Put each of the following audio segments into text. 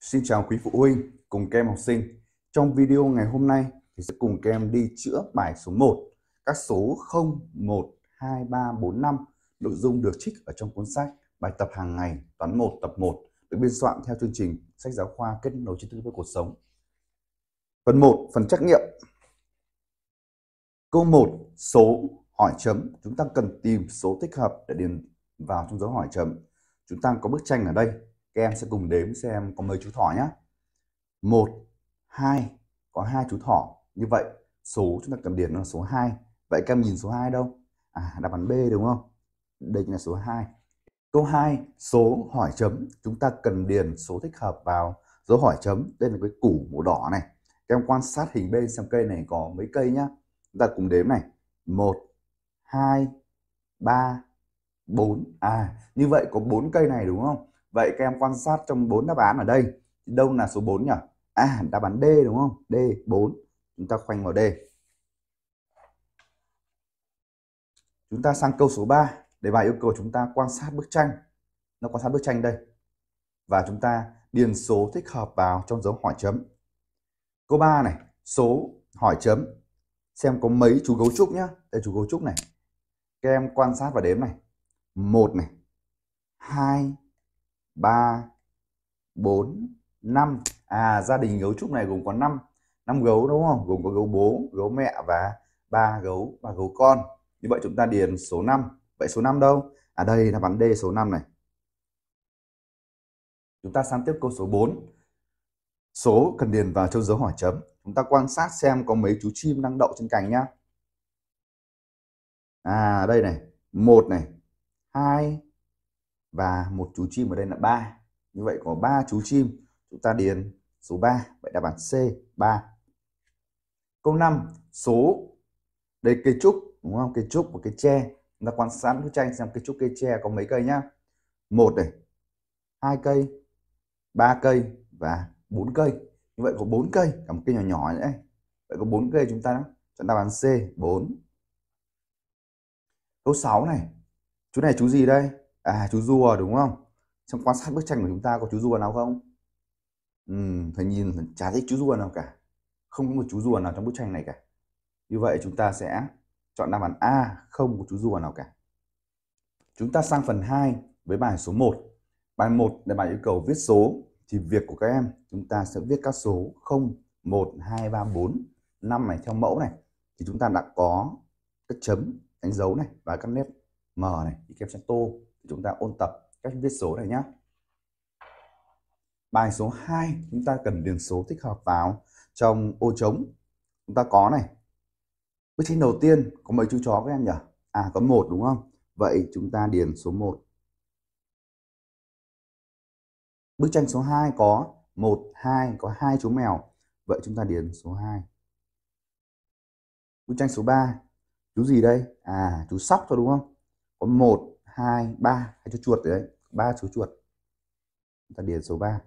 Xin chào quý phụ huynh cùng kem học sinh. Trong video ngày hôm nay thì sẽ cùng kem đi chữa bài số 1, các số 0, 1, 2, 3, 4, 5, nội dung được trích ở trong cuốn sách bài tập hàng ngày toán 1 tập 1 được biên soạn theo chương trình sách giáo khoa kết nối tri thức với cuộc sống. Phần 1, phần trắc nghiệm. Câu 1, số hỏi chấm, chúng ta cần tìm số thích hợp để điền vào trong dấu hỏi chấm. Chúng ta có bức tranh ở đây, các em sẽ cùng đếm xem có mấy chú thỏ nhé. Một, hai, có hai chú thỏ. Như vậy, số chúng ta cần điền là số 2. Vậy các em nhìn số 2 đâu? À, đáp án B đúng không? Đây chính là số 2. Câu 2, số hỏi chấm. Chúng ta cần điền số thích hợp vào dấu hỏi chấm. Đây là cái củ màu đỏ này. Các em quan sát hình bên xem cây này có mấy cây nhá. Chúng ta cùng đếm này. 1, 2, 3, 4. À, như vậy có 4 cây này đúng không? Vậy các em quan sát trong bốn đáp án ở đây đâu là số 4 nhỉ? À, đáp án D đúng không? D 4. Chúng ta khoanh vào D. Chúng ta sang câu số 3. để bài yêu cầu chúng ta quan sát bức tranh. Nó quan sát bức tranh đây. Và chúng ta điền số thích hợp vào trong dấu hỏi chấm. Câu 3 này, số hỏi chấm. Xem có mấy chú gấu trúc nhá. Đây chú gấu trúc này. Các em quan sát và đếm này. một này, hai 3 4 5 à gia đình gấu trúc này gồm có 5 5 gấu đúng không gồm có gấu bố gấu mẹ và ba gấu và gấu con như vậy chúng ta điền số 5 vậy số 5 đâu à đây là bắn D số 5 này chúng ta sang tiếp câu số 4 số cần điền vào trong dấu hỏi chấm chúng ta quan sát xem có mấy chú chim đang đậu trên cành nhá à đây này một này hai và một chú chim ở đây là 3. Như vậy có 3 chú chim, chúng ta điền số 3, vậy đáp án C 3. Câu 5, số đây cây trúc đúng không? Cây trúc và cây tre. Chúng ta quan sát bức tranh xem cây trúc cây tre có mấy cây nhá. Một này, hai cây, ba cây và bốn cây. Như vậy có bốn cây, cả một cây nhỏ nhỏ nữa. Vậy có bốn cây chúng ta đó. chọn đáp án C 4. Câu 6 này. Chú này chú gì đây? À chú rùa đúng không? Trong quan sát bức tranh của chúng ta có chú rùa nào không? Ừ, thầy nhìn chả thấy chú rùa nào cả. Không có một chú rùa nào trong bức tranh này cả. Như vậy chúng ta sẽ chọn đáp án A, không có chú rùa nào cả. Chúng ta sang phần 2 với bài số 1. Bài 1 là bài yêu cầu viết số thì việc của các em chúng ta sẽ viết các số 0, 1, 2, 3, 4, 5 này theo mẫu này thì chúng ta đã có các chấm đánh dấu này và các nét mờ này thì sẽ tô chúng ta ôn tập cách viết số này nhé. Bài số 2 chúng ta cần điền số thích hợp vào trong ô trống. Chúng ta có này. Bức tranh đầu tiên có mấy chú chó các em nhỉ? À có một đúng không? Vậy chúng ta điền số 1. Bức tranh số 2 có 1 2 có hai chú mèo. Vậy chúng ta điền số 2. Bức tranh số 3 chú gì đây? À chú sóc thôi đúng không? Có một 2, 3 Hay cho chuột đấy, 3 số chuột Chúng ta điền số 3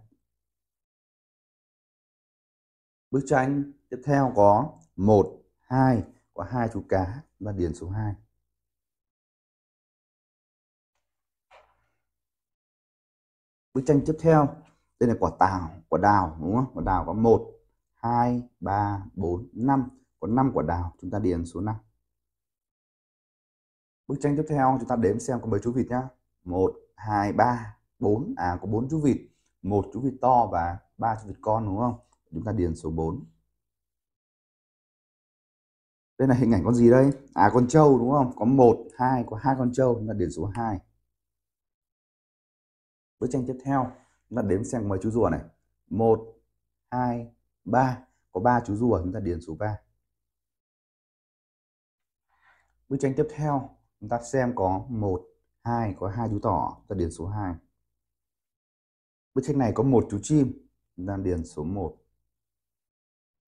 Bức tranh tiếp theo có 1, 2 Có hai chú cá, chúng ta điền số 2 Bức tranh tiếp theo Đây là quả táo, quả đào đúng không? Quả đào có 1, 2, 3, 4, 5 Có 5 quả đào, chúng ta điền số 5 Bức tranh tiếp theo chúng ta đếm xem có mấy chú vịt nhá. 1 2 3 4 à có 4 chú vịt, một chú vịt to và ba chú vịt con đúng không? Chúng ta điền số 4. Đây là hình ảnh con gì đây? À con trâu đúng không? Có 1 2 có hai con trâu, chúng ta điền số 2. Bức tranh tiếp theo chúng ta đếm xem mấy chú rùa này. 1 2 3 có 3 chú rùa chúng ta điền số 3. Bức tranh tiếp theo chúng ta xem có một hai có hai chú tỏ ta điền số 2 bức tranh này có một chú chim chúng ta điền số 1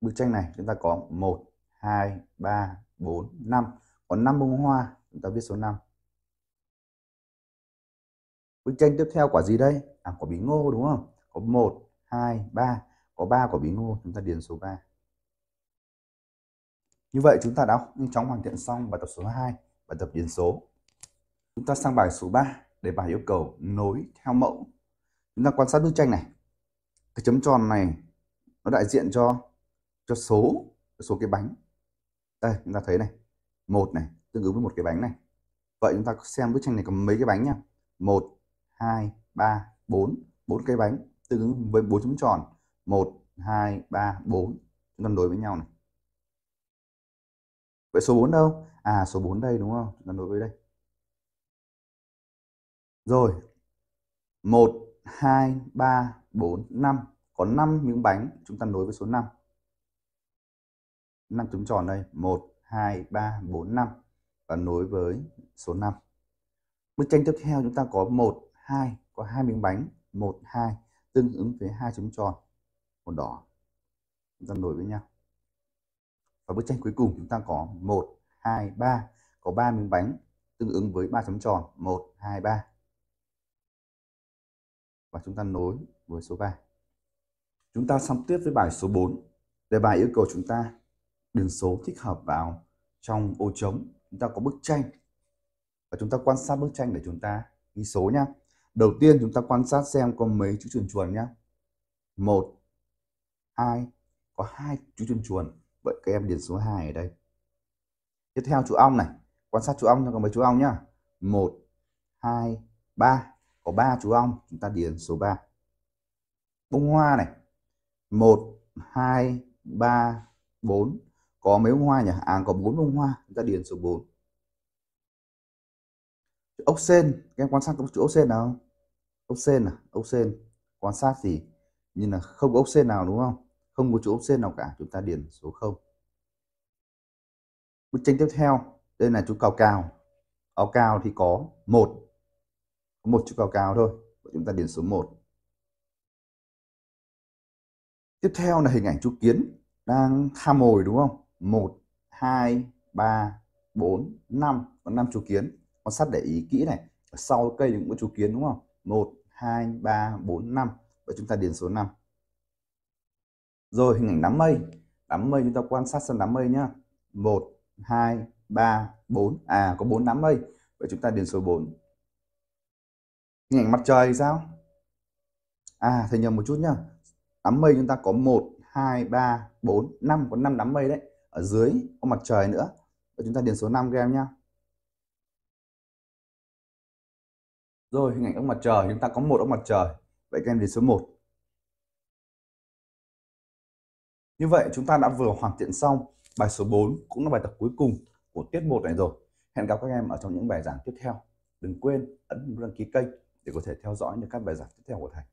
bức tranh này chúng ta có 1 2 3 4 5 có 5 bông hoa chúng ta viết số 5 bức tranh tiếp theo quả gì đây à quả bí ngô đúng không có 1 2 3 có 3 quả bí ngô chúng ta điền số 3 như vậy chúng ta đã nhanh chóng hoàn thiện xong bài tập số 2 và tập biến số. Chúng ta sang bài số 3 để bài yêu cầu nối theo mẫu. Chúng ta quan sát bức tranh này. Cái chấm tròn này nó đại diện cho cho số số cái bánh. Đây, chúng ta thấy này. một này tương ứng với một cái bánh này. Vậy chúng ta xem bức tranh này có mấy cái bánh nhá. một hai ba bốn bốn cái bánh tương ứng với bốn chấm tròn. một hai ba bốn Chúng ta nối với nhau này. Vậy số 4 đâu? À số 4 đây đúng không? Chúng ta nối với đây. Rồi. 1 2 3 4 5. Có 5 miếng bánh, chúng ta nối với số 5. 5 trứng tròn đây, 1 2 3 4 5 và nối với số 5. Bức tranh tiếp theo chúng ta có 1 2, có hai miếng bánh, 1 2 tương ứng với hai trứng tròn màu đỏ. Chúng ta nối với nhau và bức tranh cuối cùng chúng ta có 1 2 3 có 3 miếng bánh tương ứng với 3 chấm tròn 1 2 3 và chúng ta nối với số 3 chúng ta xong tiếp với bài số 4 đề bài yêu cầu chúng ta điền số thích hợp vào trong ô trống chúng ta có bức tranh và chúng ta quan sát bức tranh để chúng ta ghi số nhé đầu tiên chúng ta quan sát xem có mấy chữ chuồn chuồn nhé một hai có hai chữ chuồn chuồn Vậy các em điền số 2 ở đây. Tiếp theo chú ong này, quan sát chú ong cho có mấy chú ong nhá. 1 2 3, có 3 chú ong, chúng ta điền số 3. Bông hoa này. 1 2 3 4, có mấy bông hoa nhỉ? À có 4 bông hoa, chúng ta điền số 4. Chữ ốc sen, các em quan sát có chữ ốc sen nào không? Ốc sen à, ốc sen. Quan sát gì? Nhưng là không có ốc sen nào đúng không? không có chỗ offset nào cả chúng ta điền số 0 bức tranh tiếp theo đây là chú cào cào áo cao thì có một có một chú cào cào thôi chúng ta điền số 1 tiếp theo là hình ảnh chú kiến đang tham mồi đúng không 1 2 3 4 5 có 5 chú kiến con sát để ý kỹ này sau cây cũng có chú kiến đúng không 1 2 3 4 5 và chúng ta điền số 5 rồi hình ảnh đám mây. Đám mây chúng ta quan sát xem đám mây nhá. 1 2 3 4 à có 4 đám mây. Vậy chúng ta điền số 4. Hình ảnh mặt trời thì sao? À thầy nhầm một chút nhá. Đám mây chúng ta có 1 2 3 4 5 có 5 đám mây đấy. Ở dưới có mặt trời nữa. Vậy chúng ta điền số 5 các em nhá. Rồi hình ảnh ông mặt trời chúng ta có một ông mặt trời. Vậy các em điền số 1. Như vậy chúng ta đã vừa hoàn thiện xong bài số 4 cũng là bài tập cuối cùng của tiết 1 này rồi. Hẹn gặp các em ở trong những bài giảng tiếp theo. Đừng quên ấn đăng ký kênh để có thể theo dõi những các bài giảng tiếp theo của thầy.